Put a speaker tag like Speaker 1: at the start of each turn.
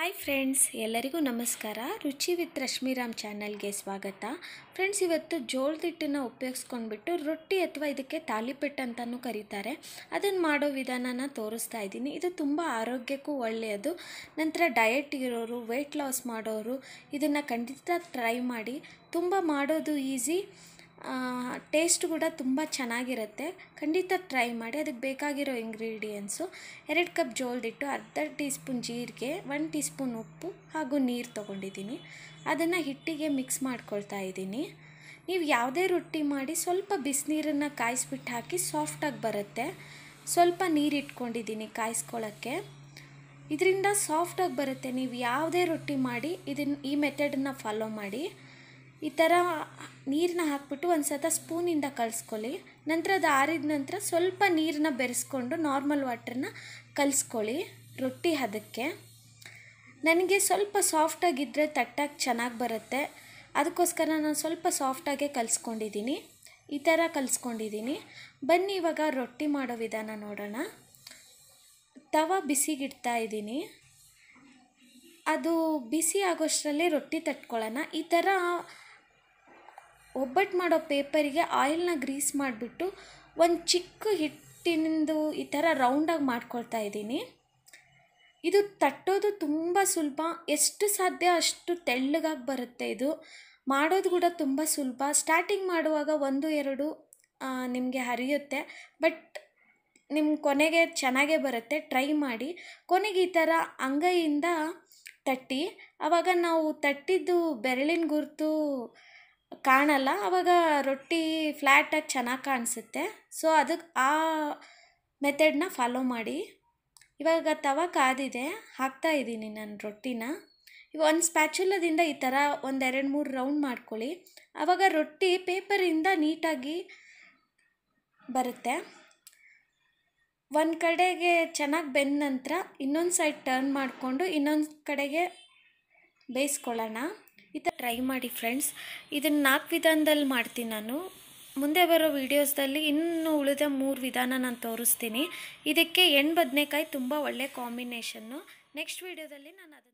Speaker 1: hi friends ಎಲ್ಲರಿಗೂ ನಮಸ್ಕಾರ ರುಚಿ ವಿತ್ ರಶ್ಮಿರಾಮ್ ಚಾನಲ್ಗೆ ಸ್ವಾಗತ ಫ್ರೆಂಡ್ಸ್ ಇವತ್ತು ಜೋಳದ ಹಿಟ್ಟನ್ನು ಉಪಯೋಗಿಸ್ಕೊಂಡ್ಬಿಟ್ಟು ರೊಟ್ಟಿ ಅಥವಾ ಇದಕ್ಕೆ ತಾಲಿಪೆಟ್ಟು ಅಂತಲೂ ಕರೀತಾರೆ ಅದನ್ನು ಮಾಡೋ ವಿಧಾನನ ತೋರಿಸ್ತಾ ಇದ್ದೀನಿ ಇದು ತುಂಬ ಆರೋಗ್ಯಕ್ಕೂ ಒಳ್ಳೆಯದು ನಂತರ ಡಯಟ್ ಇರೋರು ವೆಯ್ಟ್ ಲಾಸ್ ಮಾಡೋರು ಇದನ್ನು ಖಂಡಿತ ಟ್ರೈ ಮಾಡಿ ತುಂಬ ಮಾಡೋದು ಈಸಿ ಟೇಸ್ಟ್ ಕೂಡ ತುಂಬ ಚೆನ್ನಾಗಿರುತ್ತೆ ಖಂಡಿತ ಟ್ರೈ ಮಾಡಿ ಅದಕ್ಕೆ ಬೇಕಾಗಿರೋ ಇಂಗ್ರೀಡಿಯೆಂಟ್ಸು ಎರಡು ಕಪ್ ಜೋಳದಿಟ್ಟು ಅರ್ಧ ಟೀ ಸ್ಪೂನ್ ಜೀರಿಗೆ ಒನ್ ಟೀ ಸ್ಪೂನ್ ಉಪ್ಪು ಹಾಗೂ ನೀರು ತೊಗೊಂಡಿದ್ದೀನಿ ಅದನ್ನು ಹಿಟ್ಟಿಗೆ ಮಿಕ್ಸ್ ಮಾಡ್ಕೊಳ್ತಾ ಇದ್ದೀನಿ ನೀವು ಯಾವುದೇ ರೊಟ್ಟಿ ಮಾಡಿ ಸ್ವಲ್ಪ ಬಿಸಿನೀರನ್ನು ಕಾಯಿಸ್ಬಿಟ್ಟು ಹಾಕಿ ಸಾಫ್ಟಾಗಿ ಬರುತ್ತೆ ಸ್ವಲ್ಪ ನೀರು ಇಟ್ಕೊಂಡಿದ್ದೀನಿ ಕಾಯಿಸ್ಕೊಳ್ಳೋಕ್ಕೆ ಇದರಿಂದ ಸಾಫ್ಟಾಗಿ ಬರುತ್ತೆ ನೀವು ಯಾವುದೇ ರೊಟ್ಟಿ ಮಾಡಿ ಇದನ್ನು ಈ ಮೆಥಡನ್ನು ಫಾಲೋ ಮಾಡಿ ಈ ಥರ ನೀರನ್ನ ಹಾಕಿಬಿಟ್ಟು ಒಂದು ಸತ ಸ್ಪೂನಿಂದ ಕಲಸ್ಕೊಳ್ಳಿ ನಂತರ ಅದು ಆರಿದ ನಂತರ ಸ್ವಲ್ಪ ನೀರನ್ನ ಬೆರೆಸ್ಕೊಂಡು ನಾರ್ಮಲ್ ವಾಟ್ರನ್ನ ಕಲಿಸ್ಕೊಳ್ಳಿ ರೊಟ್ಟಿ ಹದಕ್ಕೆ ನನಗೆ ಸ್ವಲ್ಪ ಸಾಫ್ಟಾಗಿದ್ದರೆ ತಟ್ಟಾಗಿ ಚೆನ್ನಾಗಿ ಬರುತ್ತೆ ಅದಕ್ಕೋಸ್ಕರ ನಾನು ಸ್ವಲ್ಪ ಸಾಫ್ಟಾಗೆ ಕಲಿಸ್ಕೊಂಡಿದ್ದೀನಿ ಈ ಥರ ಕಲಿಸ್ಕೊಂಡಿದ್ದೀನಿ ಬನ್ನಿ ಇವಾಗ ರೊಟ್ಟಿ ಮಾಡೋ ವಿಧಾನ ನೋಡೋಣ ತವ ಬಿಸಿಗಿಡ್ತಾ ಇದ್ದೀನಿ ಅದು ಬಿಸಿ ಆಗೋಷ್ಟರಲ್ಲಿ ರೊಟ್ಟಿ ತಟ್ಕೊಳ್ಳೋಣ ಈ ಥರ ಒಬ್ಬಟ್ಟು ಮಾಡೋ ಪೇಪರಿಗೆ ಆಯಿಲ್ನ ಗ್ರೀಸ್ ಮಾಡಿಬಿಟ್ಟು ಒಂದು ಚಿಕ್ಕ ಹಿಟ್ಟಿನಿಂದು ಈ ಥರ ರೌಂಡಾಗಿ ಮಾಡ್ಕೊಳ್ತಾ ಇದ್ದೀನಿ ಇದು ತಟ್ಟೋದು ತುಂಬ ಸುಲಭ ಎಷ್ಟು ಸಾಧ್ಯ ಅಷ್ಟು ತೆಳ್ಳಗಾಗಿ ಬರುತ್ತೆ ಇದು ಮಾಡೋದು ಕೂಡ ತುಂಬ ಸುಲಭ ಸ್ಟಾರ್ಟಿಂಗ್ ಮಾಡುವಾಗ ಒಂದು ಎರಡು ನಿಮಗೆ ಹರಿಯುತ್ತೆ ಬಟ್ ನಿಮ್ಮ ಕೊನೆಗೆ ಚೆನ್ನಾಗೇ ಬರುತ್ತೆ ಟ್ರೈ ಮಾಡಿ ಕೊನೆಗೆ ಈ ಥರ ಅಂಗೈಯಿಂದ ತಟ್ಟಿ ಆವಾಗ ನಾವು ತಟ್ಟಿದ್ದು ಬೆರಳಿನ ಗುರುತು ಕಾಣಲ್ಲ ಆವಾಗ ರೊಟ್ಟಿ ಫ್ಲ್ಯಾಟಾಗಿ ಚೆನ್ನಾಗಿ ಕಾಣಿಸುತ್ತೆ ಸೊ ಅದಕ್ಕೆ ಆ ಮೆಥಡನ್ನ ಫಾಲೋ ಮಾಡಿ ಇವಾಗ ತವ ಕಾದಿದೆ ಹಾಕ್ತಾ ಇದ್ದೀನಿ ನಾನು ರೊಟ್ಟಿನ ಇವಾಗ ಒಂದು ಸ್ಪ್ಯಾಚುಲದಿಂದ ಈ ಥರ ಒಂದು ಎರಡು ಮೂರು ರೌಂಡ್ ಮಾಡ್ಕೊಳ್ಳಿ ಆವಾಗ ರೊಟ್ಟಿ ಪೇಪರಿಂದ ನೀಟಾಗಿ ಬರುತ್ತೆ ಒಂದು ಕಡೆಗೆ ಚೆನ್ನಾಗಿ ಬೆಂದ ನಂತರ ಇನ್ನೊಂದು ಸೈಡ್ ಟರ್ನ್ ಮಾಡಿಕೊಂಡು ಇನ್ನೊಂದು ಕಡೆಗೆ ಬೇಯಿಸ್ಕೊಳ್ಳೋಣ ಈ ಥರ ಟ್ರೈ ಮಾಡಿ ಫ್ರೆಂಡ್ಸ್ ಇದನ್ನು ನಾಲ್ಕು ವಿಧಾನದಲ್ಲಿ ಮಾಡ್ತೀನಿ ನಾನು ಮುಂದೆ ಬರೋ ವಿಡಿಯೋಸ್ದಲ್ಲಿ ಇನ್ನೂ ಉಳಿದ ಮೂರು ವಿಧಾನ ನಾನು ತೋರಿಸ್ತೀನಿ ಇದಕ್ಕೆ ಎಣ್ಣೆ ಬದನೆಕಾಯಿ ತುಂಬ ಒಳ್ಳೆ ಕಾಂಬಿನೇಷನ್ನು ನೆಕ್ಸ್ಟ್ ವೀಡಿಯೋದಲ್ಲಿ ನಾನು ಅದು